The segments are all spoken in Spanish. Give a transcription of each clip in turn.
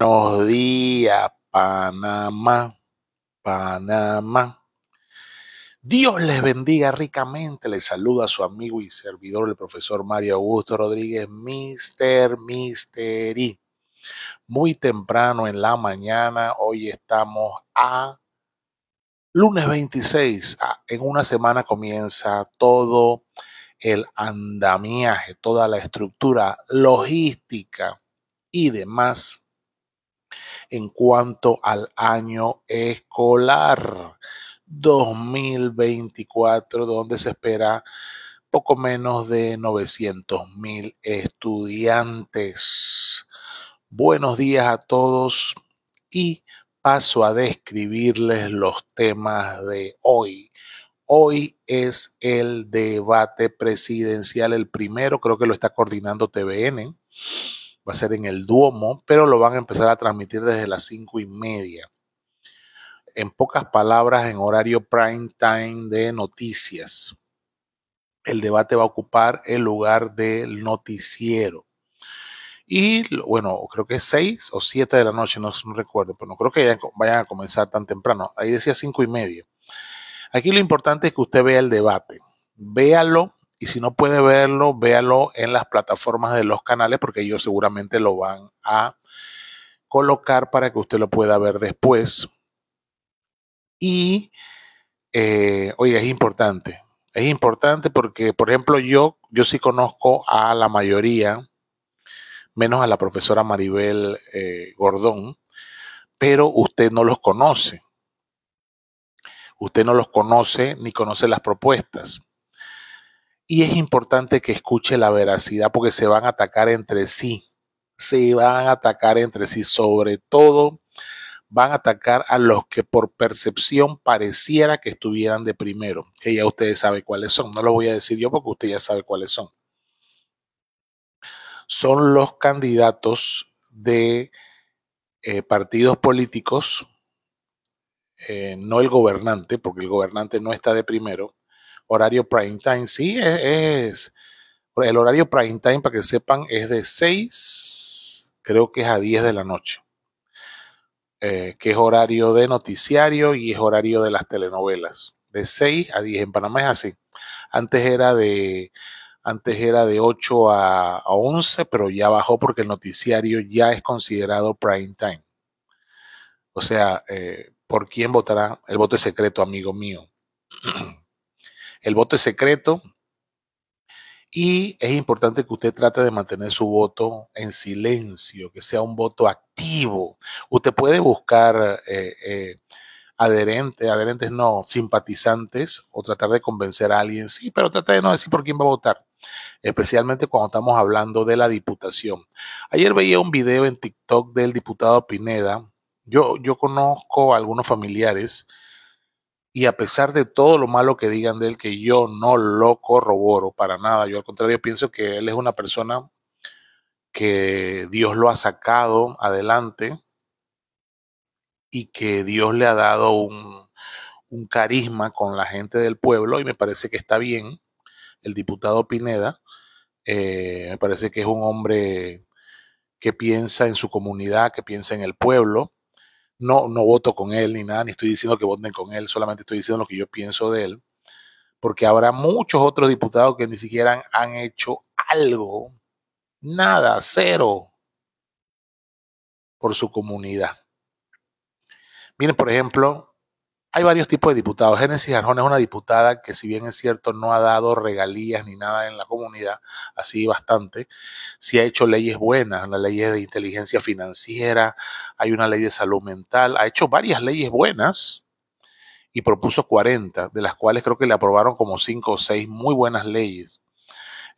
Buenos días, Panamá, Panamá. Dios les bendiga ricamente. Les saluda su amigo y servidor, el profesor Mario Augusto Rodríguez, Mister Misteri. Muy temprano en la mañana, hoy estamos a lunes 26. En una semana comienza todo el andamiaje, toda la estructura logística y demás en cuanto al año escolar 2024, donde se espera poco menos de 900 mil estudiantes. Buenos días a todos y paso a describirles los temas de hoy. Hoy es el debate presidencial, el primero, creo que lo está coordinando TVN va a ser en el Duomo, pero lo van a empezar a transmitir desde las cinco y media. En pocas palabras, en horario prime time de noticias. El debate va a ocupar el lugar del noticiero. Y bueno, creo que es seis o siete de la noche, no, no, recuerdo, pero no creo que vayan a comenzar tan temprano. Ahí decía cinco y media. Aquí lo importante es que usted vea el debate. Véalo y si no puede verlo, véalo en las plataformas de los canales porque ellos seguramente lo van a colocar para que usted lo pueda ver después. Y, eh, oye, es importante. Es importante porque, por ejemplo, yo, yo sí conozco a la mayoría, menos a la profesora Maribel eh, Gordón, pero usted no los conoce. Usted no los conoce ni conoce las propuestas. Y es importante que escuche la veracidad porque se van a atacar entre sí. Se van a atacar entre sí. Sobre todo, van a atacar a los que por percepción pareciera que estuvieran de primero. Que ya ustedes saben cuáles son. No lo voy a decir yo porque usted ya sabe cuáles son. Son los candidatos de eh, partidos políticos, eh, no el gobernante, porque el gobernante no está de primero, horario prime time. Sí, e, es, el horario prime time, para que sepan, es de 6, creo que es a 10 de la noche, eh, que es horario de noticiario y es horario de las telenovelas. De 6 a 10, en Panamá es así. Antes era de, antes era de 8 a, 11, pero ya bajó porque el noticiario ya es considerado prime time. O sea, eh, ¿por quién votará? El voto es secreto, amigo mío. El voto es secreto y es importante que usted trate de mantener su voto en silencio, que sea un voto activo. Usted puede buscar eh, eh, adherentes, adherentes no, simpatizantes o tratar de convencer a alguien, sí, pero trata de no decir por quién va a votar, especialmente cuando estamos hablando de la diputación. Ayer veía un video en TikTok del diputado Pineda. Yo, yo conozco a algunos familiares y a pesar de todo lo malo que digan de él, que yo no lo corroboro para nada, yo al contrario pienso que él es una persona que Dios lo ha sacado adelante y que Dios le ha dado un, carisma con la gente del pueblo y me parece que está bien el diputado Pineda. Eh, me parece que es un hombre que piensa en su comunidad, que piensa en el pueblo, no, no voto con él ni nada, ni estoy diciendo que voten con él, solamente estoy diciendo lo que yo pienso de él, porque habrá muchos otros diputados que ni siquiera han, han hecho algo, nada, cero, por su comunidad. Miren, por ejemplo, hay varios tipos de diputados. Génesis Arjón es una diputada que, si bien es cierto, no ha dado regalías ni nada en la comunidad, así bastante, sí ha hecho leyes buenas, las leyes de inteligencia financiera, hay una ley de salud mental, ha hecho varias leyes buenas y propuso 40, de las cuales creo que le aprobaron como 5 o 6 muy buenas leyes.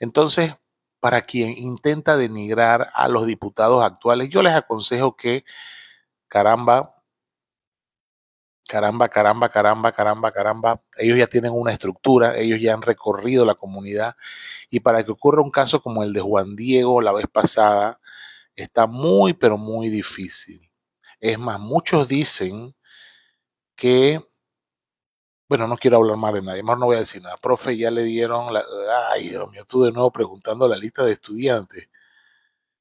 Entonces, para quien intenta denigrar a los diputados actuales, yo les aconsejo que, caramba, caramba, caramba, caramba, caramba, caramba, ellos ya tienen una estructura, ellos ya han recorrido la comunidad y para que ocurra un caso como el de Juan Diego la vez pasada, está muy, pero muy difícil. Es más, muchos dicen que, bueno, no quiero hablar mal de nadie, más no voy a decir nada, profe, ya le dieron, la, ay Dios mío, tú de nuevo preguntando la lista de estudiantes.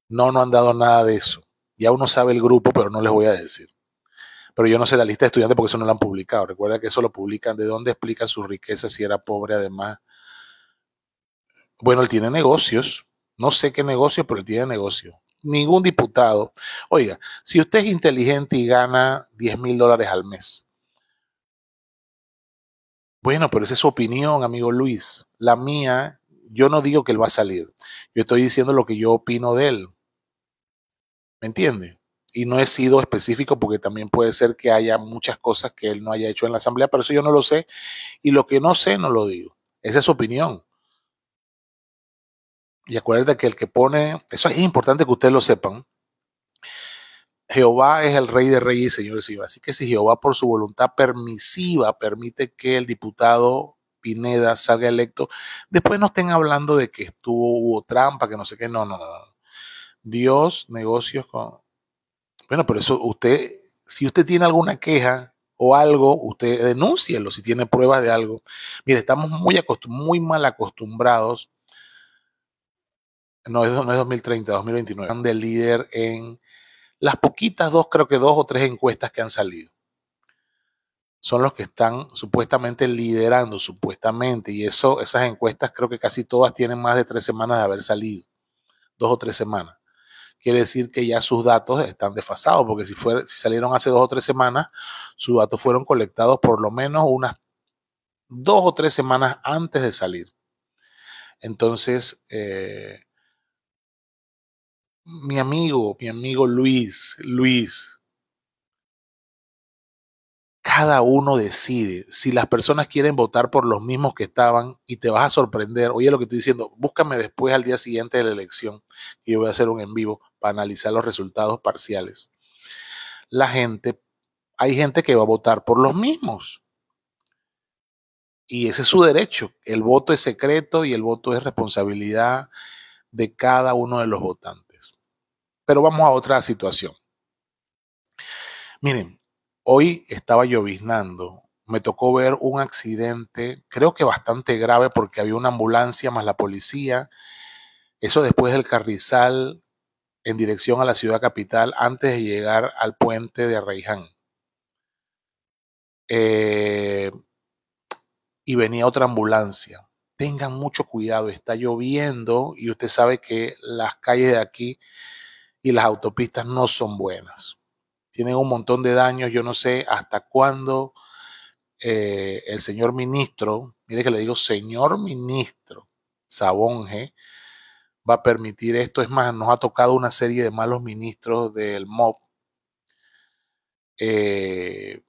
No, no han dado nada de eso. Ya uno sabe el grupo, pero no les voy a decir pero yo no sé la lista de estudiantes porque eso no lo han publicado. Recuerda que eso lo publican. ¿De dónde explica su riqueza si era pobre además? Bueno, él tiene negocios. No sé qué negocios, pero él tiene negocios. Ningún diputado. Oiga, si usted es inteligente y gana 10 mil dólares al mes. Bueno, pero esa es su opinión, amigo Luis. La mía, yo no digo que él va a salir. Yo estoy diciendo lo que yo opino de él. ¿Me entiende? y no he sido específico porque también puede ser que haya muchas cosas que él no haya hecho en la asamblea, pero eso yo no lo sé y lo que no sé no lo digo. Esa es su opinión. Y acuérdate que el que pone, eso es importante que ustedes lo sepan. Jehová es el rey de reyes señores y señor Así que si Jehová por su voluntad permisiva permite que el diputado Pineda salga electo, después no estén hablando de que estuvo, hubo trampa, que no sé qué. No, no, no. Dios negocios con, bueno, pero eso usted, si usted tiene alguna queja o algo, usted denúncielo si tiene pruebas de algo. Mire, estamos muy, muy mal acostumbrados. No es, es 2030, 2029. De líder en las poquitas dos, creo que dos o tres encuestas que han salido. Son los que están supuestamente liderando, supuestamente. Y eso, esas encuestas creo que casi todas tienen más de tres semanas de haber salido. Dos o tres semanas quiere decir que ya sus datos están desfasados, porque si, si salieron hace dos o tres semanas, sus datos fueron colectados por lo menos unas dos o tres semanas antes de salir. Entonces, eh, mi amigo, mi amigo Luis, Luis, cada uno decide. Si las personas quieren votar por los mismos que estaban y te vas a sorprender, oye lo que estoy diciendo, búscame después al día siguiente de la elección y yo voy a hacer un en vivo para analizar los resultados parciales. La gente, hay gente que va a votar por los mismos. Y ese es su derecho. El voto es secreto y el voto es responsabilidad de cada uno de los votantes. Pero vamos a otra situación. Miren, Hoy estaba lloviznando, me tocó ver un accidente, creo que bastante grave porque había una ambulancia más la policía, eso después del Carrizal en dirección a la ciudad capital antes de llegar al puente de Reiján. Eh, y venía otra ambulancia. Tengan mucho cuidado, está lloviendo y usted sabe que las calles de aquí y las autopistas no son buenas tienen un montón de daños. Yo no sé hasta cuándo eh, el señor ministro, mire que le digo señor ministro Sabonge, va a permitir esto. Es más, nos ha tocado una serie de malos ministros del MOB. Eh,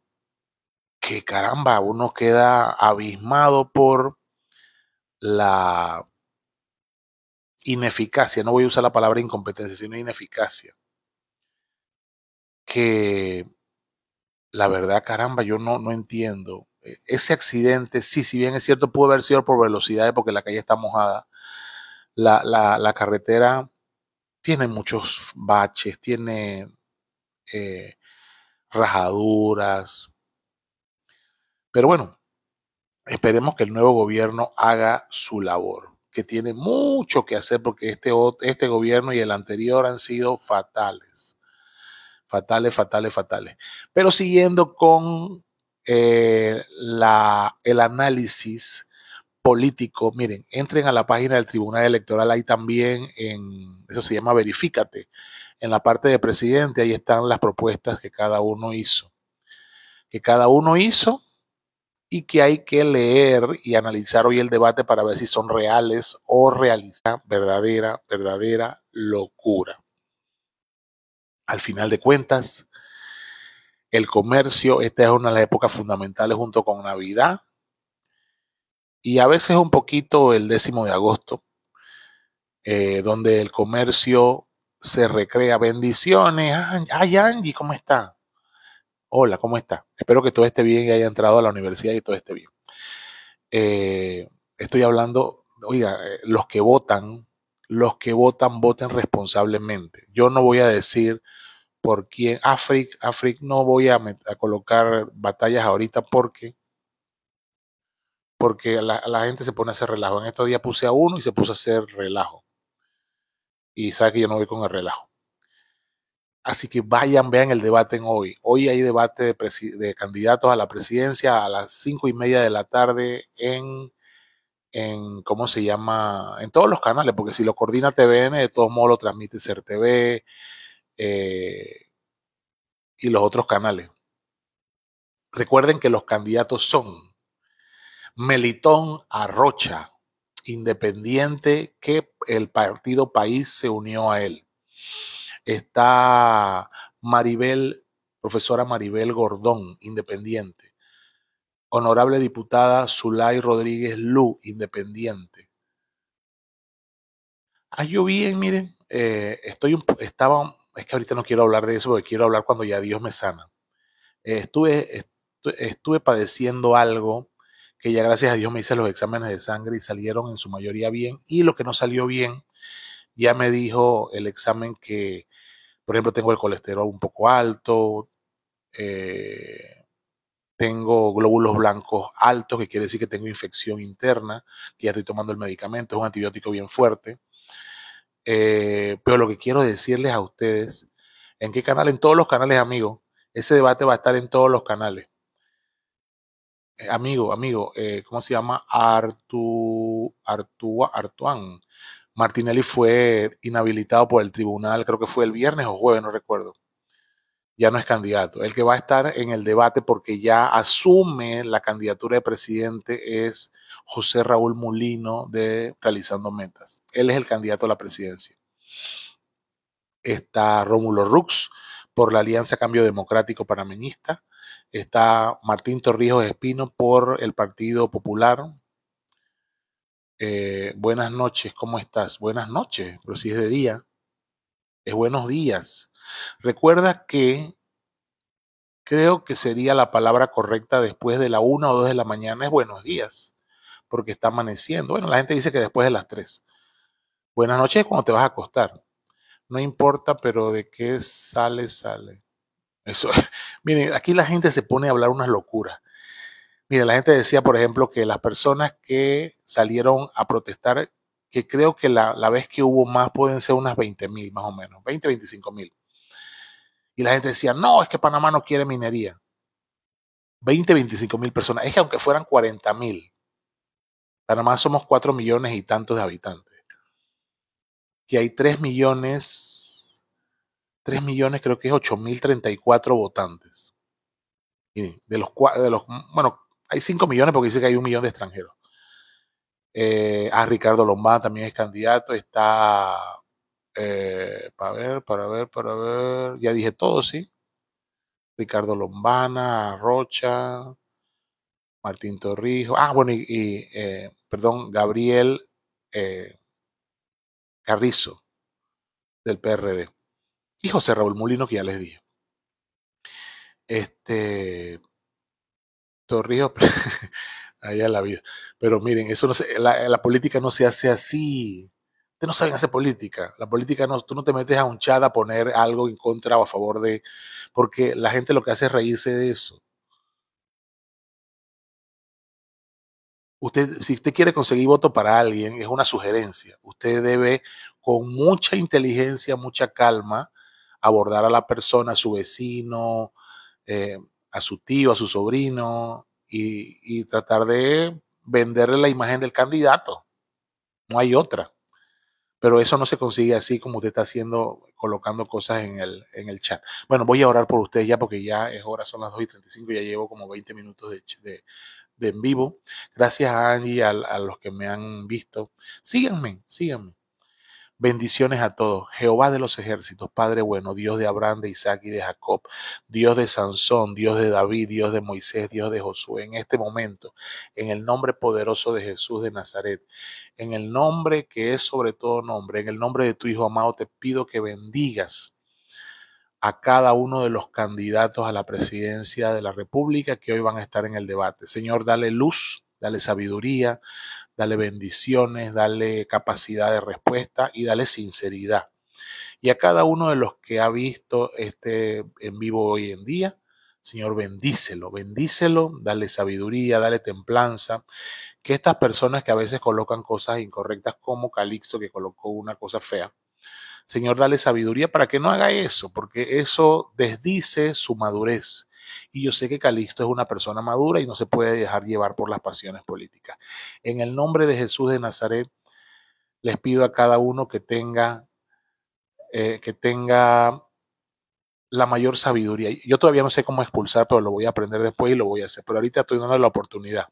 que caramba, uno queda abismado por la ineficacia, no voy a usar la palabra incompetencia, sino ineficacia que la verdad, caramba, yo no, no entiendo. Eh, ese accidente, sí, si bien es cierto, pudo haber sido por velocidades porque la calle está mojada. La, carretera tiene muchos baches, tiene eh, rajaduras. Pero bueno, esperemos que el nuevo gobierno haga su labor, que tiene mucho que hacer porque este, este gobierno y el anterior han sido fatales fatales, fatales, fatales. Pero siguiendo con eh, la, el análisis político, miren, entren a la página del Tribunal Electoral, ahí también, en, eso se llama Verifícate, en la parte de presidente, ahí están las propuestas que cada uno hizo. Que cada uno hizo y que hay que leer y analizar hoy el debate para ver si son reales o realiza verdadera, verdadera locura. Al final de cuentas, el comercio, esta es una de las épocas fundamentales junto con Navidad y a veces un poquito el décimo de agosto, eh, donde el comercio se recrea. Bendiciones. Ay, Angie, ¿cómo está? Hola, ¿cómo está? Espero que todo esté bien y haya entrado a la universidad y todo esté bien. Eh, estoy hablando, oiga, eh, los que votan los que votan, voten responsablemente. Yo no voy a decir por quién. África, ah, ah, África, no voy a, colocar batallas ahorita porque. Porque la, gente se pone a hacer relajo. En estos días puse a uno y se puso a hacer relajo. Y sabe que yo no voy con el relajo. Así que vayan, vean el debate en hoy. Hoy hay debate de candidatos a la presidencia a las cinco y media de la tarde en en, ¿cómo se llama? En todos los canales, porque si lo coordina TVN, de todos modos lo transmite CERTV eh, y los otros canales. Recuerden que los candidatos son Melitón Arrocha, independiente que el partido País se unió a él. Está Maribel, profesora Maribel Gordón, independiente. Honorable diputada Zulay Rodríguez Lu, independiente. Ah, yo bien, miren, eh, un estoy, estaba, es que ahorita no quiero hablar de eso porque quiero hablar cuando ya Dios me sana. Eh, estuve, estuve, estuve padeciendo algo que ya gracias a Dios me hice los exámenes de sangre y salieron en su mayoría bien. Y lo que no salió bien, ya me dijo el examen que, por ejemplo, tengo el colesterol un poco alto, eh, tengo glóbulos blancos altos, que quiere decir que tengo infección interna, que ya estoy tomando el medicamento, es un antibiótico bien fuerte. Eh, pero lo que quiero decirles a ustedes, ¿en qué canal? En todos los canales, amigo. Ese debate va a estar en todos los canales. Eh, amigo, amigo, eh, ¿cómo se llama? Artu, Artua, Artuan. Martinelli fue inhabilitado por el tribunal, creo que fue el viernes o jueves, no recuerdo ya no es candidato. El que va a estar en el debate porque ya asume la candidatura de presidente es José Raúl Mulino de Realizando Metas. Él es el candidato a la presidencia. Está Rómulo Rux por la Alianza Cambio Democrático Panameñista. Está Martín Torrijos Espino por el Partido Popular. Eh, buenas noches, ¿cómo estás? Buenas noches, pero si es de día es buenos días. Recuerda que creo que sería la palabra correcta después de la una o dos de la mañana es buenos días, porque está amaneciendo. Bueno, la gente dice que después de las tres. Buenas noches cuando te vas a acostar. No importa, pero de qué sale, sale. Eso. Miren, aquí la gente se pone a hablar unas locuras. Miren, la gente decía, por ejemplo, que las personas que salieron a protestar que creo que la, vez que hubo más pueden ser unas 20 mil más o menos, 20, 25 mil. Y la gente decía, no, es que Panamá no quiere minería. 20, 25 mil personas. Es que aunque fueran 40 mil, Panamá somos 4 millones y tantos de habitantes. Que hay 3 millones, 3 millones creo que es 8.034 mil votantes. Y de los, de los, bueno, hay 5 millones porque dice que hay un millón de extranjeros. Eh, a Ricardo Lombana también es candidato. Está, eh, para ver, para ver, para ver. Ya dije todo, sí. Ricardo Lombana, Rocha, Martín Torrijos. Ah, bueno, y, eh, perdón, Gabriel Carrizo, del PRD. Y José Raúl Mulino, que ya les dije. Este. Torrijos. allá la vida. Pero miren, eso no la, política no se hace así. Ustedes no saben hacer política. La política no, tú no te metes a un chat a poner algo en contra o a favor de, porque la gente lo que hace es reírse de eso. Usted, si usted quiere conseguir voto para alguien, es una sugerencia. Usted debe, con mucha inteligencia, mucha calma, abordar a la persona, a su vecino, eh, a su tío, a su sobrino, y, tratar de venderle la imagen del candidato. No hay otra. Pero eso no se consigue así como usted está haciendo, colocando cosas en el, chat. Bueno, voy a orar por ustedes ya porque ya es hora, son las 2 y 35, ya llevo como 20 minutos de, en vivo. Gracias a Angie, a los que me han visto. Síganme, síganme. Bendiciones a todos. Jehová de los ejércitos, Padre bueno, Dios de Abraham, de Isaac y de Jacob, Dios de Sansón, Dios de David, Dios de Moisés, Dios de Josué, en este momento, en el nombre poderoso de Jesús de Nazaret, en el nombre que es sobre todo nombre, en el nombre de tu Hijo amado, te pido que bendigas a cada uno de los candidatos a la presidencia de la República que hoy van a estar en el debate. Señor, dale luz, dale sabiduría, dale bendiciones, dale capacidad de respuesta y dale sinceridad. Y a cada uno de los que ha visto este en vivo hoy en día, Señor, bendícelo, bendícelo, dale sabiduría, dale templanza. Que estas personas que a veces colocan cosas incorrectas, como Calixto que colocó una cosa fea, Señor, dale sabiduría para que no haga eso, porque eso desdice su madurez. Y yo sé que Calixto es una persona madura y no se puede dejar llevar por las pasiones políticas. En el nombre de Jesús de Nazaret, les pido a cada uno que tenga, eh, que tenga la mayor sabiduría. Yo todavía no sé cómo expulsar, pero lo voy a aprender después y lo voy a hacer. Pero ahorita estoy dando la oportunidad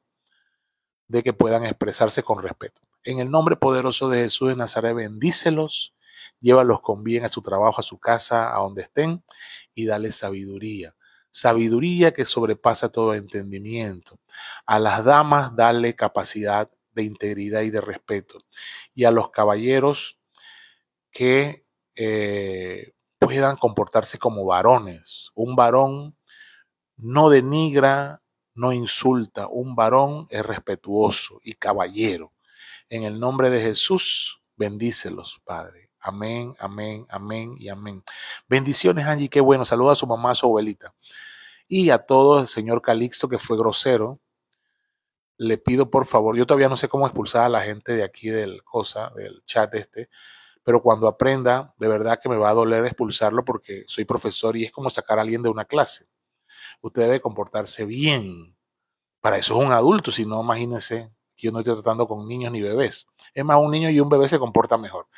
de que puedan expresarse con respeto. En el nombre poderoso de Jesús de Nazaret, bendícelos, llévalos con bien a su trabajo, a su casa, a donde estén, y dale sabiduría sabiduría que sobrepasa todo entendimiento. A las damas darle capacidad de integridad y de respeto. Y a los caballeros que eh, puedan comportarse como varones. Un varón no denigra, no insulta. Un varón es respetuoso y caballero. En el nombre de Jesús, bendícelos, Padre. Amén, amén, amén y amén. Bendiciones, Angie, qué bueno. Saluda a su mamá, a su abuelita. Y a todo el señor Calixto, que fue grosero. Le pido por favor, yo todavía no sé cómo expulsar a la gente de aquí del cosa, del chat este, pero cuando aprenda, de verdad que me va a doler expulsarlo porque soy profesor y es como sacar a alguien de una clase. Usted debe comportarse bien. Para eso es un adulto, si no, imagínense, yo no estoy tratando con niños ni bebés. Es más, un niño y un bebé se comportan mejor.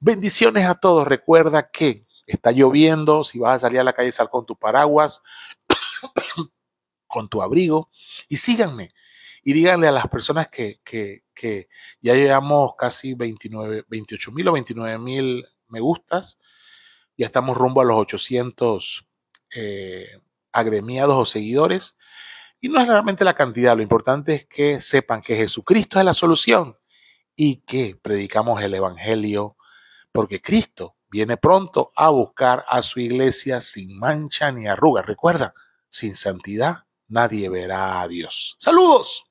Bendiciones a todos. Recuerda que está lloviendo. Si vas a salir a la calle, sal con tu paraguas, con tu abrigo. Y síganme. Y díganle a las personas que, ya llevamos casi 29, 28 mil o 29 mil me gustas. Ya estamos rumbo a los 800 eh, agremiados o seguidores. Y no es realmente la cantidad, lo importante es que sepan que Jesucristo es la solución y que predicamos el Evangelio, porque Cristo viene pronto a buscar a su iglesia sin mancha ni arruga. Recuerda, sin santidad nadie verá a Dios. Saludos.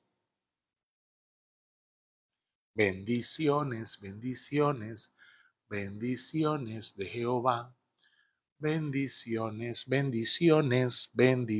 Bendiciones, bendiciones, bendiciones de Jehová. Bendiciones, bendiciones, bendiciones.